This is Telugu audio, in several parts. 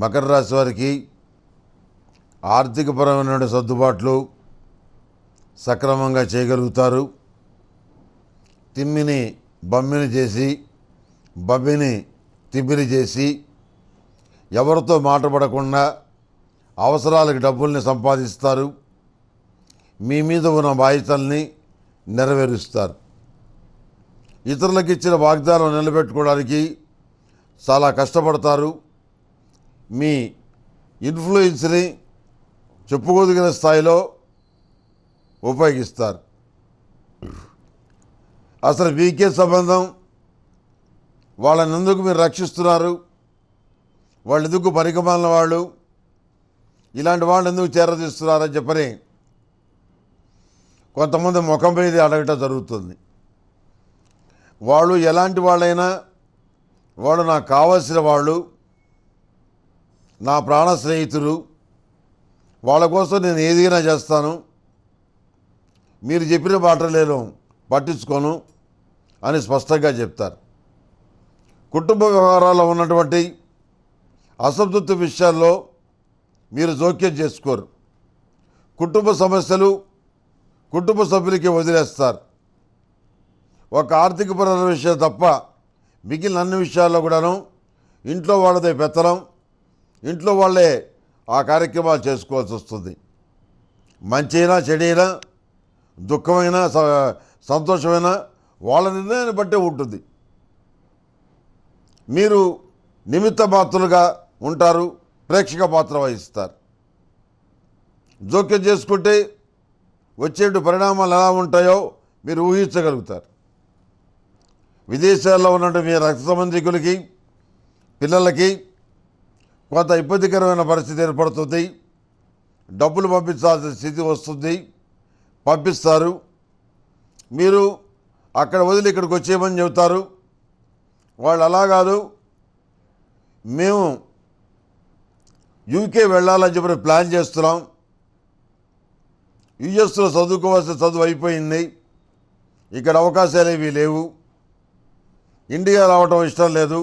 మకర రాశి వారికి ఆర్థికపరమైన సర్దుబాట్లు సక్రమంగా చేయగలుగుతారు తిమ్మిని బమ్మిని చేసి బమ్మిని తిమ్మిని చేసి ఎవరితో మాటపడకుండా అవసరాలకు డబ్బుల్ని సంపాదిస్తారు మీ మీద ఉన్న బాధ్యతల్ని నెరవేరుస్తారు ఇతరులకు ఇచ్చిన వాగ్దానం నిలబెట్టుకోవడానికి చాలా కష్టపడతారు మీ ఇన్ఫ్లుయెన్స్ని చెప్పుకోదగిన స్థాయిలో ఉపయోగిస్తారు అసలు మీకే సంబంధం వాళ్ళని ఎందుకు మీరు రక్షిస్తున్నారు వాళ్ళు ఎందుకు పరికమాలిన వాళ్ళు ఇలాంటి వాళ్ళు ఎందుకు చేరదీస్తున్నారని చెప్పని కొంతమంది ముఖం మీద అడగటం జరుగుతుంది వాళ్ళు ఎలాంటి వాళ్ళైనా వాళ్ళు నాకు కావాల్సిన వాళ్ళు నా ప్రాణ స్నేహితులు వాళ్ళ కోసం నేను ఏదైనా చేస్తాను మీరు చెప్పిన మాట నేను పట్టించుకోను అని స్పష్టంగా చెప్తారు కుటుంబ వ్యవహారాల్లో ఉన్నటువంటి అసంతృప్తి విషయాల్లో మీరు జోక్యం చేసుకోరు కుటుంబ సమస్యలు కుటుంబ సభ్యులకి వదిలేస్తారు ఒక ఆర్థిక పరమైన విషయం తప్ప మిగిలిన అన్ని విషయాల్లో కూడాను ఇంట్లో వాళ్ళదే పెత్తనం ఇంట్లో వాళ్ళే ఆ కార్యక్రమాలు చేసుకోవాల్సి వస్తుంది మంచైనా చెడైనా దుఃఖమైనా సంతోషమైనా వాళ్ళ నిర్ణయాన్ని బట్టే ఉంటుంది మీరు నిమిత్త పాత్రలుగా ఉంటారు ప్రేక్షక పాత్ర వహిస్తారు జోక్యం చేసుకుంటే వచ్చే పరిణామాలు ఎలా ఉంటాయో మీరు ఊహించగలుగుతారు విదేశాల్లో ఉన్నటువంటి మీ రక్త సంబంధికులకి పిల్లలకి కొంత ఇబ్బందికరమైన పరిస్థితి ఏర్పడుతుంది డబ్బులు పంపించాల్సిన స్థితి వస్తుంది పంపిస్తారు మీరు అక్కడ వదిలి ఇక్కడికి వచ్చేయమని చెబుతారు వాళ్ళు అలా కాదు మేము యూకే వెళ్ళాలని చెప్పి ప్లాన్ చేస్తున్నాం యూఎస్లో చదువుకోవాల్సిన చదువు అయిపోయింది ఇక్కడ అవకాశాలు ఏవి లేవు ఇండియా రావటం ఇష్టం లేదు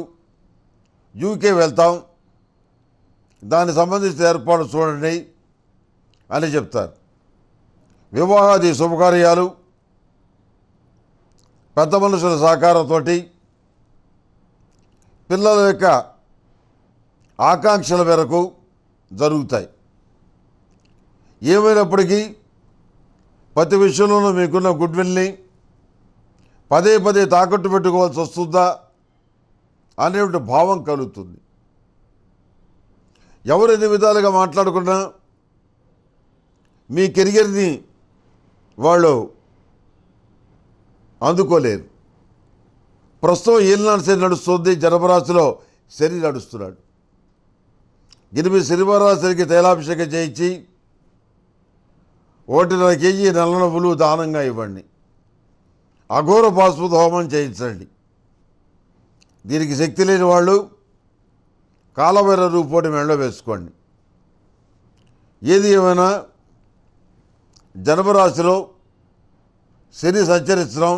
యూకే వెళ్తాం దానికి సంబంధించిన ఏర్పాటు చూడండి అని చెప్తారు వివాహాది శుభకార్యాలు పెద్ద మనుషుల సహకారంతో పిల్లల యొక్క ఆకాంక్షల మేరకు జరుగుతాయి ఏమైనప్పటికీ ప్రతి విషయంలోనూ మీకున్న గుడ్విల్ని పదే పదే తాకట్టు పెట్టుకోవాల్సి వస్తుందా అనేటువంటి భావం కలుగుతుంది ఎవరు ఎన్ని విధాలుగా మాట్లాడుకున్నా మీ కెరియర్ని వాళ్ళు అందుకోలేరు ప్రస్తుతం ఏలినాడు శని నడుస్తుంది జనమరాశిలో శని నడుస్తున్నాడు ఎనిమిది శనివారాశనికి తైలాభిషేకం చేయించి ఒకటిన్నర కేజీ నల్ల దానంగా ఇవ్వండి అఘోర పాస్పు హోమం చేయించండి దీనికి శక్తి లేని వాళ్ళు కాలవెర రూపోటి మెడలో వేసుకోండి ఏది ఏమైనా జన్మరాశిలో శని సంచరించడం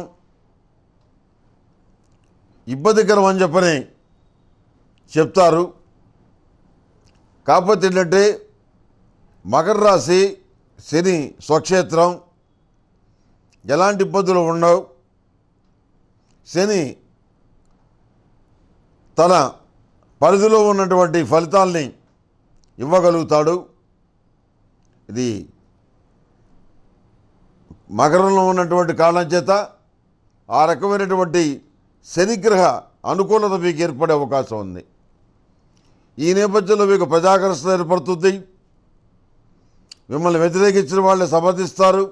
ఇబ్బందికరం అని చెప్పని చెప్తారు కాకపోతే ఏంటంటే మకర రాశి శని స్వక్షేత్రం ఎలాంటి ఇబ్బందులు ఉండవు శని తన పరిధిలో ఉన్నటువంటి ఫలితాల్ని ఇవ్వగలుగుతాడు ఇది మకరంలో ఉన్నటువంటి కారణం చేత ఆ రకమైనటువంటి శనిగ్రహ అనుకూలత మీకు ఏర్పడే అవకాశం ఉంది ఈ నేపథ్యంలో మీకు ప్రజాకర్షణ ఏర్పడుతుంది మిమ్మల్ని వ్యతిరేకించిన వాళ్ళని సమర్థిస్తారు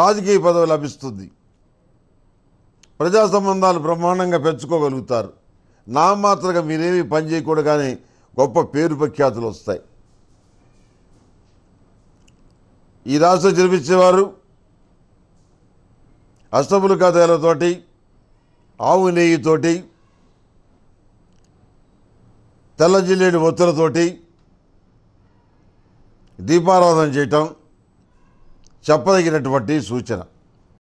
రాజకీయ పదవి లభిస్తుంది ప్రజా సంబంధాలు బ్రహ్మాండంగా పెంచుకోగలుగుతారు నా మాత్రగా మీరేమి పని చేయకూడదు కానీ గొప్ప పేరు ప్రఖ్యాతులు వస్తాయి ఈ రాష్ట్రం జరిపించేవారు అష్టములు కథలతోటి ఆవు నెయ్యితోటి జిల్లేడు ఒత్తులతోటి దీపారాధన చేయటం చెప్పదగినటువంటి సూచన